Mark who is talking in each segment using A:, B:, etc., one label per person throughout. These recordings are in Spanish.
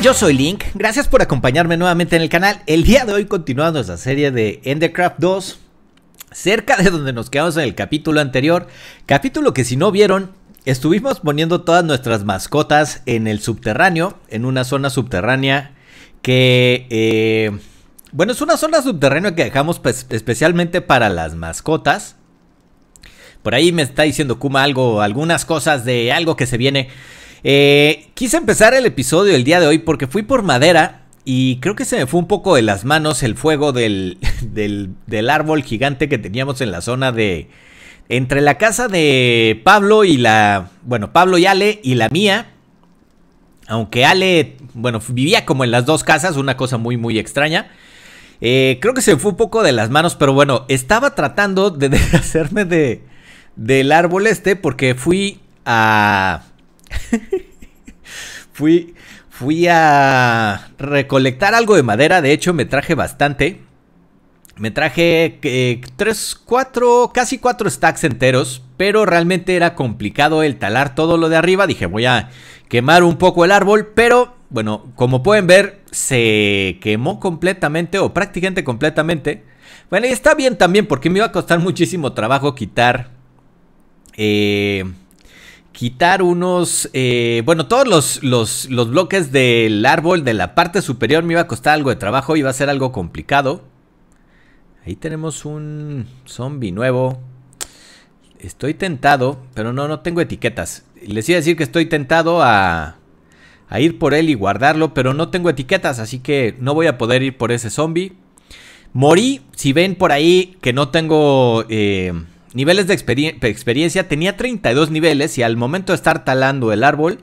A: Yo soy Link, gracias por acompañarme nuevamente en el canal. El día de hoy continuamos nuestra serie de Endercraft 2, cerca de donde nos quedamos en el capítulo anterior. Capítulo que si no vieron, estuvimos poniendo todas nuestras mascotas en el subterráneo, en una zona subterránea que... Eh, bueno, es una zona subterránea que dejamos pues, especialmente para las mascotas. Por ahí me está diciendo Kuma algo, algunas cosas de algo que se viene... Eh, quise empezar el episodio el día de hoy porque fui por madera y creo que se me fue un poco de las manos el fuego del, del, árbol gigante que teníamos en la zona de... Entre la casa de Pablo y la... Bueno, Pablo y Ale y la mía. Aunque Ale, bueno, vivía como en las dos casas, una cosa muy, muy extraña. Eh, creo que se me fue un poco de las manos, pero bueno, estaba tratando de deshacerme de, del árbol este porque fui a... fui, fui a recolectar algo de madera, de hecho me traje bastante. Me traje 3, eh, tres, cuatro, casi cuatro stacks enteros, pero realmente era complicado el talar todo lo de arriba. Dije, voy a quemar un poco el árbol, pero bueno, como pueden ver, se quemó completamente o prácticamente completamente. Bueno, y está bien también porque me iba a costar muchísimo trabajo quitar eh, quitar unos, eh, bueno, todos los, bloques del árbol de la parte superior me iba a costar algo de trabajo, y iba a ser algo complicado. Ahí tenemos un zombie nuevo. Estoy tentado, pero no, no tengo etiquetas. Les iba a decir que estoy tentado a, ir por él y guardarlo, pero no tengo etiquetas, así que no voy a poder ir por ese zombie. Morí, si ven por ahí que no tengo... Eh, Niveles de experiencia, tenía 32 niveles y al momento de estar talando el árbol,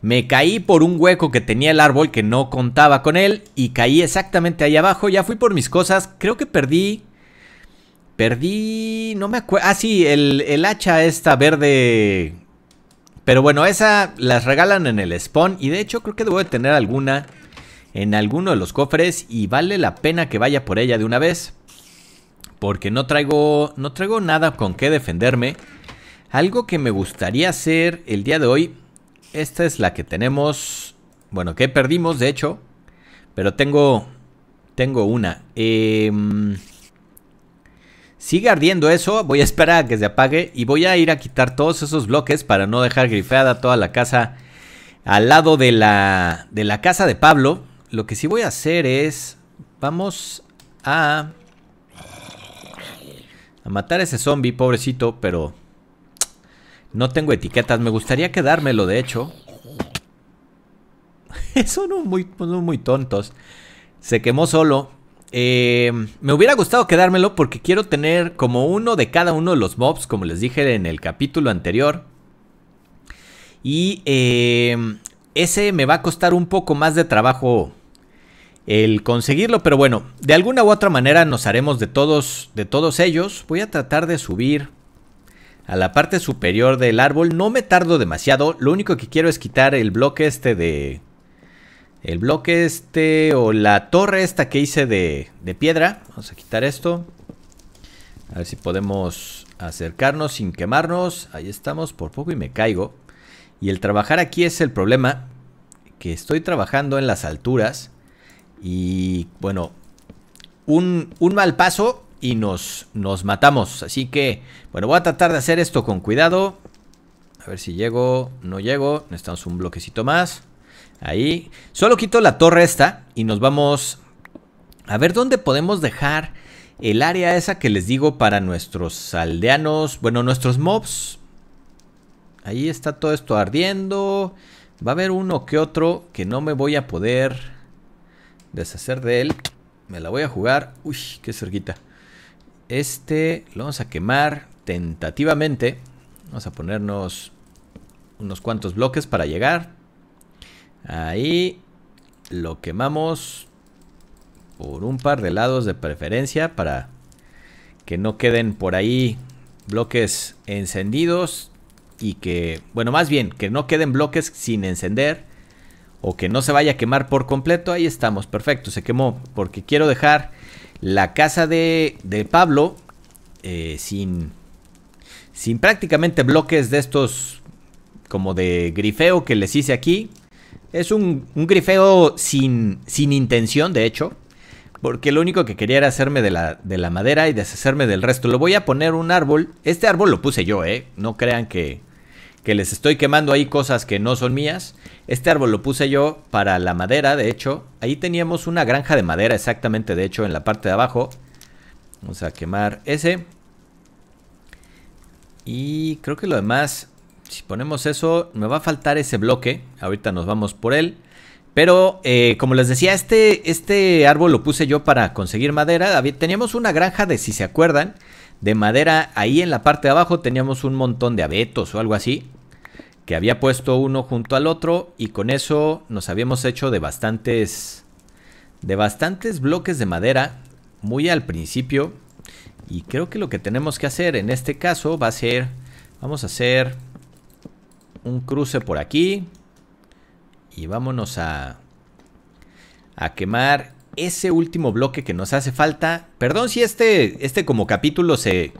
A: me caí por un hueco que tenía el árbol que no contaba con él y caí exactamente ahí abajo. Ya fui por mis cosas, creo que perdí... Perdí... No me acuerdo... Ah, sí, el, el hacha esta verde... Pero bueno, esa las regalan en el spawn y de hecho creo que debo de tener alguna en alguno de los cofres y vale la pena que vaya por ella de una vez porque no traigo, no traigo nada con qué defenderme. Algo que me gustaría hacer el día de hoy, esta es la que tenemos, bueno, que perdimos de hecho, pero tengo, tengo una. Em, sigue ardiendo eso, voy a esperar a que se apague y voy a ir a quitar todos esos bloques para no dejar grifeada toda la casa al lado de la, de la casa de Pablo. Lo que sí voy a hacer es, vamos a a matar a ese zombie, pobrecito, pero no tengo etiquetas. Me gustaría quedármelo, de hecho. Son muy, muy tontos. Se quemó solo. Em, me hubiera gustado quedármelo porque quiero tener como uno de cada uno de los mobs, como les dije en el capítulo anterior. Y em, ese me va a costar un poco más de trabajo el conseguirlo, pero bueno, de alguna u otra manera nos haremos de todos, de todos ellos. Voy a tratar de subir a la parte superior del árbol. No me tardo demasiado, lo único que quiero es quitar el bloque este de... El bloque este o la torre esta que hice de, de piedra. Vamos a quitar esto. A ver si podemos acercarnos sin quemarnos. Ahí estamos, por poco y me caigo. Y el trabajar aquí es el problema. Que estoy trabajando en las alturas. Y bueno, un, mal paso y nos, nos matamos. Así que, bueno, voy a tratar de hacer esto con cuidado. A ver si llego, no llego. Necesitamos un bloquecito más. Ahí. Solo quito la torre esta y nos vamos a ver dónde podemos dejar el área esa que les digo para nuestros aldeanos, bueno, nuestros mobs. Ahí está todo esto ardiendo. Va a haber uno que otro que no me voy a poder Deshacer de él. Me la voy a jugar. Uy, qué cerquita. Este lo vamos a quemar tentativamente. Vamos a ponernos unos cuantos bloques para llegar. Ahí lo quemamos por un par de lados de preferencia para que no queden por ahí bloques encendidos y que, bueno, más bien, que no queden bloques sin encender o que no se vaya a quemar por completo, ahí estamos, perfecto, se quemó, porque quiero dejar la casa de, de Pablo eh, sin, sin prácticamente bloques de estos como de grifeo que les hice aquí. Es un, un grifeo sin, sin intención, de hecho, porque lo único que quería era hacerme de la, de la madera y deshacerme del resto. Lo voy a poner un árbol. Este árbol lo puse yo, ¿eh? No crean que, que les estoy quemando ahí cosas que no son mías. Este árbol lo puse yo para la madera, de hecho. Ahí teníamos una granja de madera exactamente, de hecho, en la parte de abajo. Vamos a quemar ese. Y creo que lo demás, si ponemos eso, me va a faltar ese bloque. Ahorita nos vamos por él. Pero, eh, como les decía, este, este árbol lo puse yo para conseguir madera. Teníamos una granja de, si se acuerdan, de madera. Ahí en la parte de abajo teníamos un montón de abetos o algo así. Que había puesto uno junto al otro. Y con eso nos habíamos hecho de bastantes. De bastantes bloques de madera. Muy al principio. Y creo que lo que tenemos que hacer en este caso va a ser. Vamos a hacer un cruce por aquí. Y vámonos a. A quemar ese último bloque que nos hace falta. Perdón si este, este como capítulo se,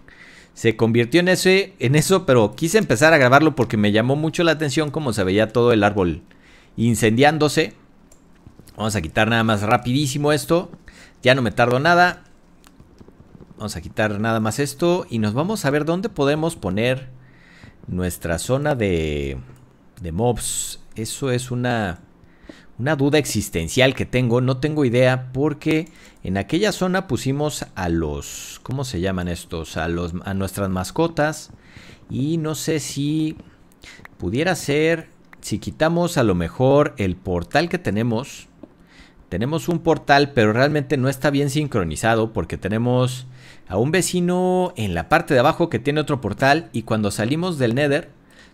A: se convirtió en, en eso, pero quise empezar a grabarlo porque me llamó mucho la atención Como se veía todo el árbol incendiándose. Vamos a quitar nada más rapidísimo esto. Ya no me tardo nada. Vamos a quitar nada más esto y nos vamos a ver dónde podemos poner nuestra zona de, de mobs. Eso es una una duda existencial que tengo, no tengo idea, porque en aquella zona pusimos a los, ¿cómo se llaman estos? A, los, a nuestras mascotas y no sé si pudiera ser, si quitamos a lo mejor el portal que tenemos, tenemos un portal, pero realmente no está bien sincronizado porque tenemos a un vecino en la parte de abajo que tiene otro portal y cuando salimos del Nether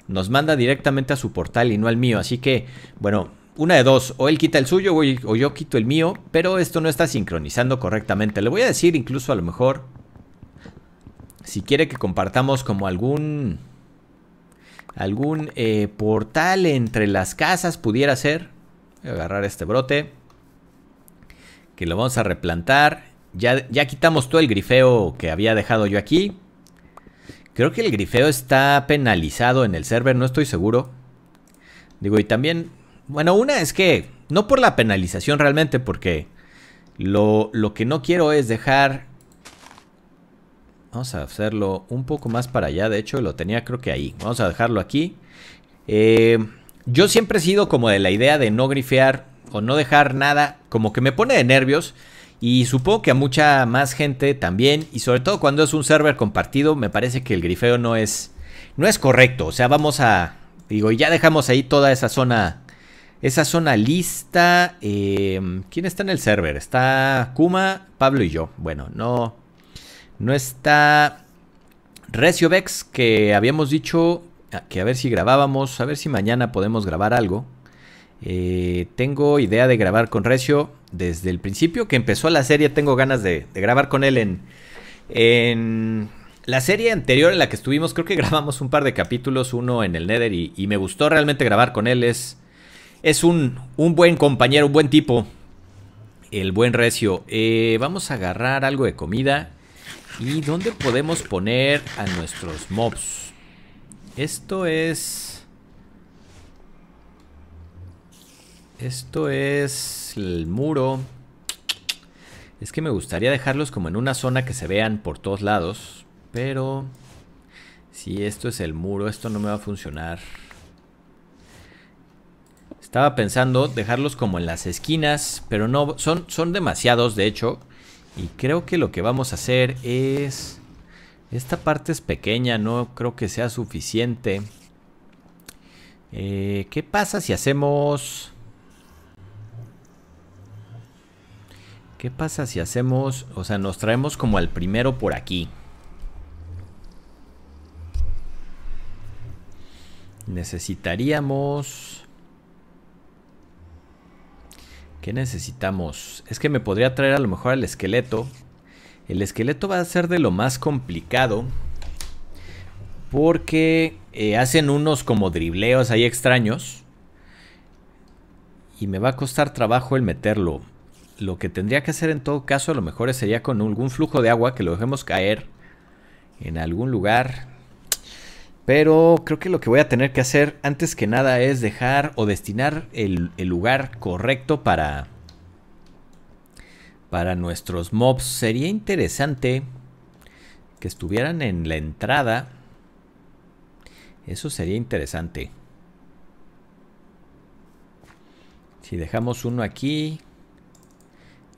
A: nos manda directamente a su portal y no al mío. Así que, bueno, una de dos, o él quita el suyo o yo quito el mío, pero esto no está sincronizando correctamente. Le voy a decir incluso a lo mejor, si quiere que compartamos como algún, algún eh, portal entre las casas pudiera ser. Voy a agarrar este brote, que lo vamos a replantar. Ya, ya quitamos todo el grifeo que había dejado yo aquí. Creo que el grifeo está penalizado en el server, no estoy seguro. Digo, y también bueno, una es que, no por la penalización realmente, porque lo, que no quiero es dejar... Vamos a hacerlo un poco más para allá, de hecho lo tenía creo que ahí. Vamos a dejarlo aquí. Eh, yo siempre he sido como de la idea de no grifear o no dejar nada, como que me pone de nervios. Y supongo que a mucha más gente también, y sobre todo cuando es un server compartido, me parece que el grifeo no es, no es correcto. O sea, vamos a, digo, ya dejamos ahí toda esa zona esa zona lista. Em, ¿Quién está en el server? Está Kuma, Pablo y yo. Bueno, no. No está Vex, que habíamos dicho ah, que a ver si grabábamos, a ver si mañana podemos grabar algo. Eh, tengo idea de grabar con Recio desde el principio que empezó la serie. Tengo ganas de, grabar con él en, en la serie anterior en la que estuvimos, creo que grabamos un par de capítulos, uno en el Nether y, y me gustó realmente grabar con él. Es, es un, buen compañero, un buen tipo. El buen recio. Eh, vamos a agarrar algo de comida. ¿Y dónde podemos poner a nuestros mobs? Esto es... Esto es el muro. Es que me gustaría dejarlos como en una zona que se vean por todos lados. Pero... Si esto es el muro, esto no me va a funcionar. Estaba pensando dejarlos como en las esquinas, pero no, son, son demasiados de hecho. Y creo que lo que vamos a hacer es... Esta parte es pequeña, no creo que sea suficiente. Eh, ¿Qué pasa si hacemos... ¿Qué pasa si hacemos... O sea, nos traemos como al primero por aquí. Necesitaríamos... necesitamos? Es que me podría traer a lo mejor el esqueleto. El esqueleto va a ser de lo más complicado. Porque eh, hacen unos como dribleos ahí extraños. Y me va a costar trabajo el meterlo. Lo que tendría que hacer en todo caso a lo mejor sería con algún flujo de agua que lo dejemos caer en algún lugar pero creo que lo que voy a tener que hacer antes que nada es dejar o destinar el, lugar correcto para, para nuestros mobs. Sería interesante que estuvieran en la entrada. Eso sería interesante. Si dejamos uno aquí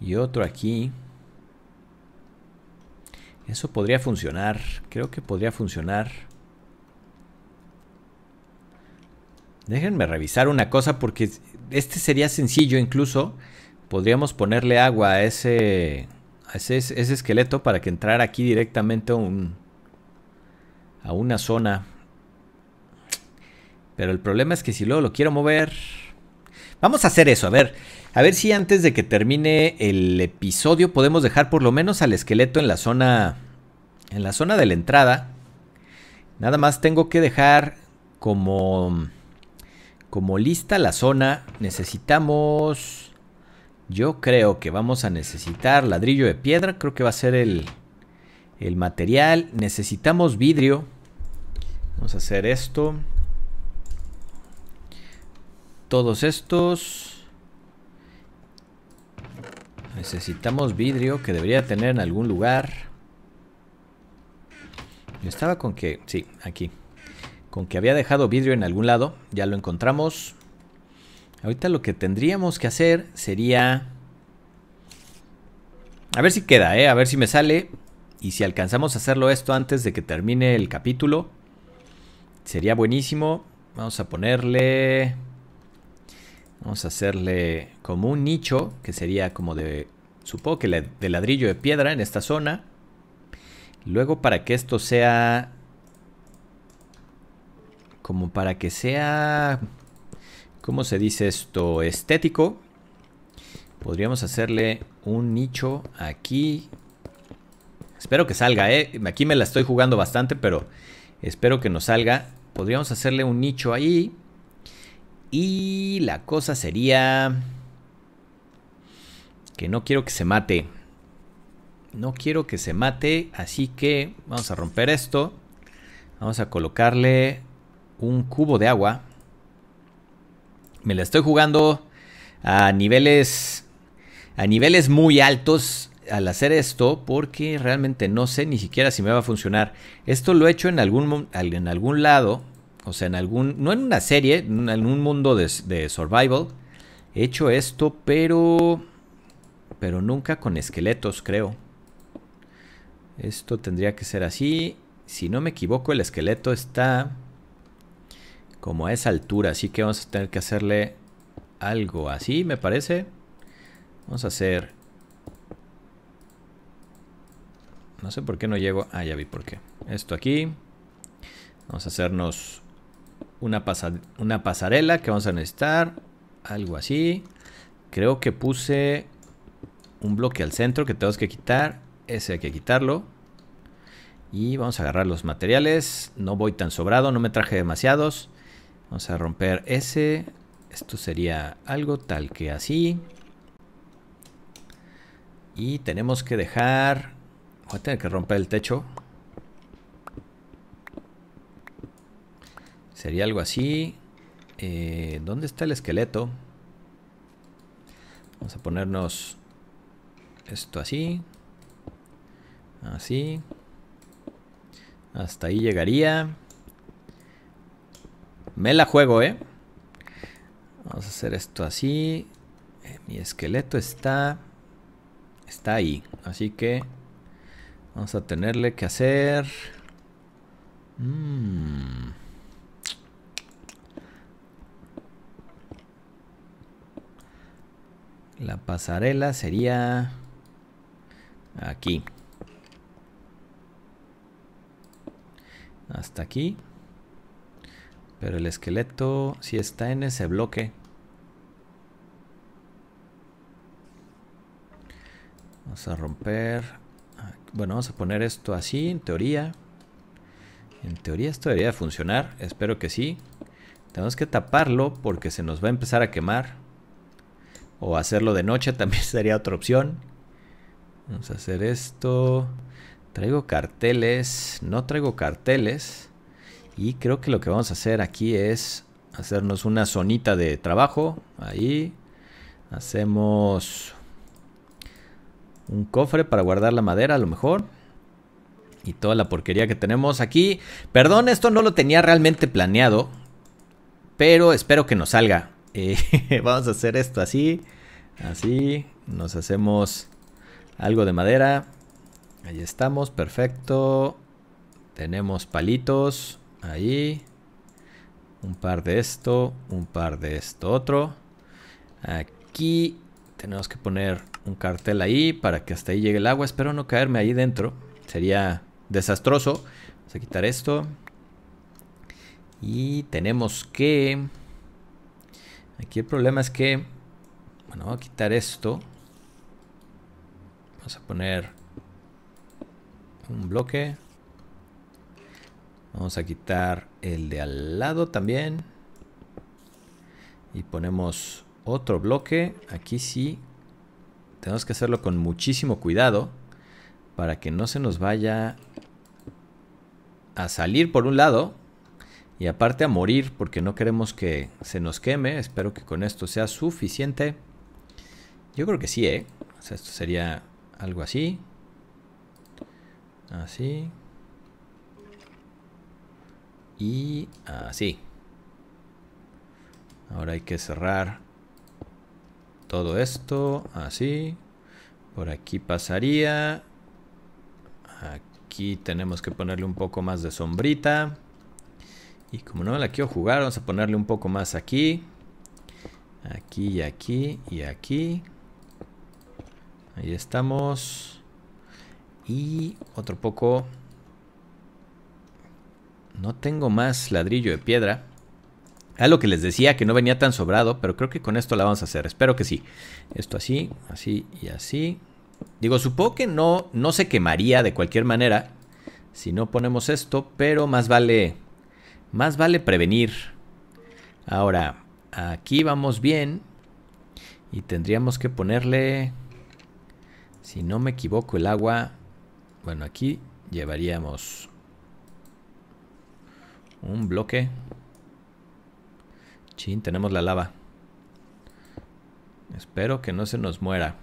A: y otro aquí. Eso podría funcionar. Creo que podría funcionar. Déjenme revisar una cosa porque este sería sencillo incluso. Podríamos ponerle agua a ese, a ese, esqueleto para que entrara aquí directamente un, a una zona. Pero el problema es que si luego lo quiero mover... Vamos a hacer eso, a ver. A ver si antes de que termine el episodio podemos dejar por lo menos al esqueleto en la zona... En la zona de la entrada. Nada más tengo que dejar como como lista la zona, necesitamos... Yo creo que vamos a necesitar ladrillo de piedra. Creo que va a ser el, el material. Necesitamos vidrio. Vamos a hacer esto. Todos estos. Necesitamos vidrio que debería tener en algún lugar. Yo estaba con que... Sí, aquí. Con que había dejado vidrio en algún lado, ya lo encontramos. Ahorita lo que tendríamos que hacer sería... A ver si queda, ¿eh? A ver si me sale. Y si alcanzamos a hacerlo esto antes de que termine el capítulo. Sería buenísimo. Vamos a ponerle... Vamos a hacerle como un nicho, que sería como de... Supongo que de ladrillo de piedra en esta zona. Luego para que esto sea como para que sea, ¿cómo se dice esto? Estético. Podríamos hacerle un nicho aquí. Espero que salga, ¿eh? Aquí me la estoy jugando bastante, pero espero que nos salga. Podríamos hacerle un nicho ahí. Y la cosa sería que no quiero que se mate. No quiero que se mate, así que vamos a romper esto. Vamos a colocarle un cubo de agua. Me la estoy jugando a niveles a niveles muy altos al hacer esto porque realmente no sé ni siquiera si me va a funcionar. Esto lo he hecho en algún en algún lado, o sea, en algún no en una serie, en un mundo de, de survival. He hecho esto, pero pero nunca con esqueletos, creo. Esto tendría que ser así. Si no me equivoco, el esqueleto está como a esa altura. Así que vamos a tener que hacerle algo así, me parece. Vamos a hacer... No sé por qué no llego... Ah, ya vi por qué. Esto aquí. Vamos a hacernos una, una pasarela que vamos a necesitar. Algo así. Creo que puse un bloque al centro que tenemos que quitar. Ese hay que quitarlo. Y vamos a agarrar los materiales. No voy tan sobrado, no me traje demasiados. Vamos a romper ese. Esto sería algo tal que así. Y tenemos que dejar... Voy a tener que romper el techo. Sería algo así. Eh, ¿Dónde está el esqueleto? Vamos a ponernos esto así. Así. Hasta ahí llegaría. Me la juego, ¿eh? Vamos a hacer esto así. Eh, mi esqueleto está... Está ahí. Así que... Vamos a tenerle que hacer... Mm. La pasarela sería aquí. Hasta aquí. Pero el esqueleto, si está en ese bloque. Vamos a romper. Ah, bueno, vamos a poner esto así, en teoría. En teoría esto debería funcionar. Espero que sí. Tenemos que taparlo porque se nos va a empezar a quemar. O hacerlo de noche también sería otra opción. Vamos a hacer esto. Traigo carteles. No traigo carteles. Y creo que lo que vamos a hacer aquí es hacernos una zonita de trabajo. Ahí hacemos un cofre para guardar la madera a lo mejor. Y toda la porquería que tenemos aquí. Perdón, esto no lo tenía realmente planeado. Pero espero que nos salga. Eh, vamos a hacer esto así. Así. Nos hacemos algo de madera. Ahí estamos, perfecto. Tenemos palitos ahí. Un par de esto, un par de esto otro. Aquí tenemos que poner un cartel ahí para que hasta ahí llegue el agua. Espero no caerme ahí dentro. Sería desastroso. Vamos a quitar esto. Y tenemos que... Aquí el problema es que... Bueno, vamos a quitar esto. Vamos a poner un bloque. Vamos a quitar el de al lado también. Y ponemos otro bloque. Aquí sí. Tenemos que hacerlo con muchísimo cuidado. Para que no se nos vaya a salir por un lado. Y aparte a morir porque no queremos que se nos queme. Espero que con esto sea suficiente. Yo creo que sí, ¿eh? O sea, esto sería algo así. Así. Y así. Ah, Ahora hay que cerrar todo esto. Así. Por aquí pasaría. Aquí tenemos que ponerle un poco más de sombrita. Y como no me la quiero jugar, vamos a ponerle un poco más aquí. Aquí y aquí y aquí. Ahí estamos. Y otro poco no tengo más ladrillo de piedra. Algo que les decía que no venía tan sobrado, pero creo que con esto la vamos a hacer. Espero que sí. Esto así, así y así. Digo, supongo que no, no se quemaría de cualquier manera si no ponemos esto, pero más vale, más vale prevenir. Ahora, aquí vamos bien y tendríamos que ponerle, si no me equivoco, el agua. Bueno, aquí llevaríamos un bloque. Chin, tenemos la lava. Espero que no se nos muera.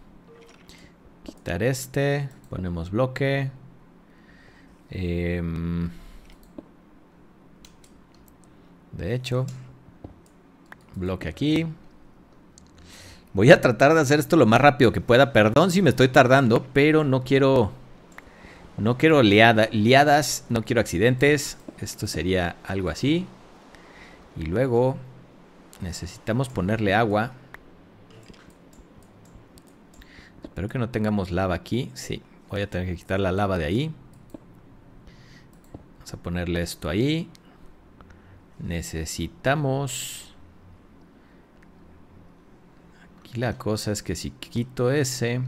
A: Quitar este. Ponemos bloque. Em, de hecho, bloque aquí. Voy a tratar de hacer esto lo más rápido que pueda. Perdón si me estoy tardando, pero no quiero... No quiero liadas, no quiero accidentes. Esto sería algo así. Y luego necesitamos ponerle agua. Espero que no tengamos lava aquí. Sí, voy a tener que quitar la lava de ahí. Vamos a ponerle esto ahí. Necesitamos... Aquí la cosa es que si quito ese...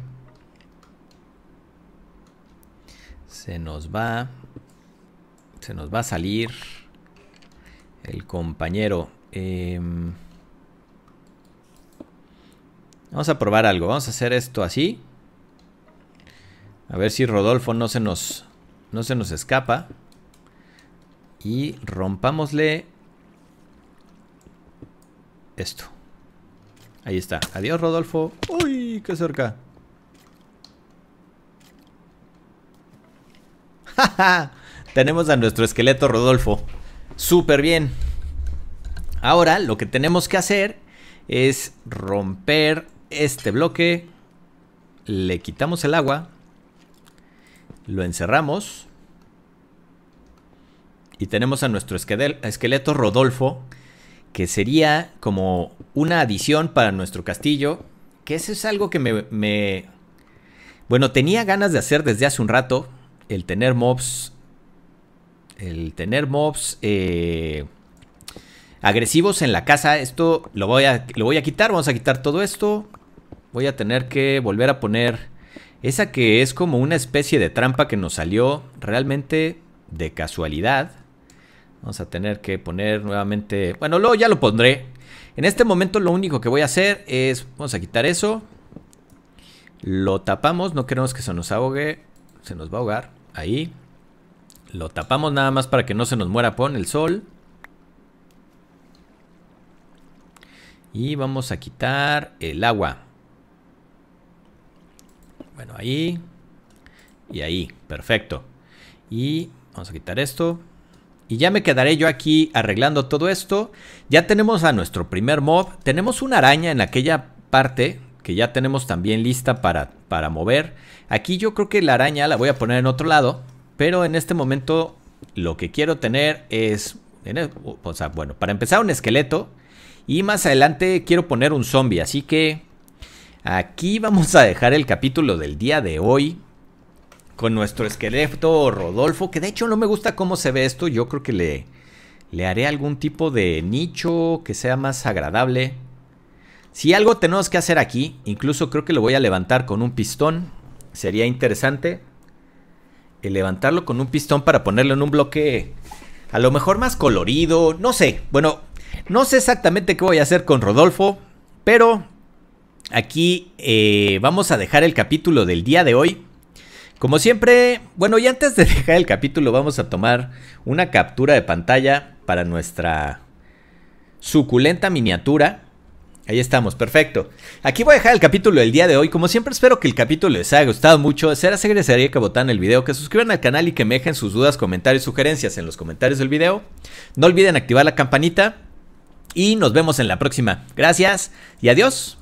A: Se nos va. Se nos va a salir el compañero. Em, vamos a probar algo. Vamos a hacer esto así. A ver si Rodolfo no se nos, no se nos escapa. Y rompámosle esto. Ahí está. Adiós, Rodolfo. Uy, qué cerca. Tenemos a nuestro esqueleto Rodolfo. Súper bien. Ahora lo que tenemos que hacer es romper este bloque. Le quitamos el agua. Lo encerramos. Y tenemos a nuestro esqueleto Rodolfo. Que sería como una adición para nuestro castillo. Que eso es algo que me, me... Bueno, tenía ganas de hacer desde hace un rato. El tener mobs el tener mobs eh, agresivos en la casa. Esto lo voy, a, lo voy a quitar. Vamos a quitar todo esto. Voy a tener que volver a poner esa que es como una especie de trampa que nos salió realmente de casualidad. Vamos a tener que poner nuevamente... Bueno, luego ya lo pondré. En este momento lo único que voy a hacer es... Vamos a quitar eso. Lo tapamos. No queremos que se nos ahogue. Se nos va a ahogar. Ahí. Lo tapamos nada más para que no se nos muera con el sol. Y vamos a quitar el agua. Bueno, ahí. Y ahí, perfecto. Y vamos a quitar esto. Y ya me quedaré yo aquí arreglando todo esto. Ya tenemos a nuestro primer mob. Tenemos una araña en aquella parte que ya tenemos también lista para, para mover. Aquí yo creo que la araña la voy a poner en otro lado. Pero en este momento lo que quiero tener es, e, o sea, bueno, para empezar un esqueleto y más adelante quiero poner un zombie. Así que aquí vamos a dejar el capítulo del día de hoy con nuestro esqueleto Rodolfo, que de hecho no me gusta cómo se ve esto. Yo creo que le, le haré algún tipo de nicho que sea más agradable. Si algo tenemos que hacer aquí, incluso creo que lo voy a levantar con un pistón, sería interesante levantarlo con un pistón para ponerlo en un bloque a lo mejor más colorido, no sé. Bueno, no sé exactamente qué voy a hacer con Rodolfo, pero aquí eh, vamos a dejar el capítulo del día de hoy. Como siempre, bueno, y antes de dejar el capítulo vamos a tomar una captura de pantalla para nuestra suculenta miniatura Ahí estamos, perfecto. Aquí voy a dejar el capítulo del día de hoy. Como siempre, espero que el capítulo les haya gustado mucho. Será se agradecería que votan el video, que suscriban al canal y que me dejen sus dudas, comentarios, sugerencias en los comentarios del video. No olviden activar la campanita. Y nos vemos en la próxima. Gracias y adiós.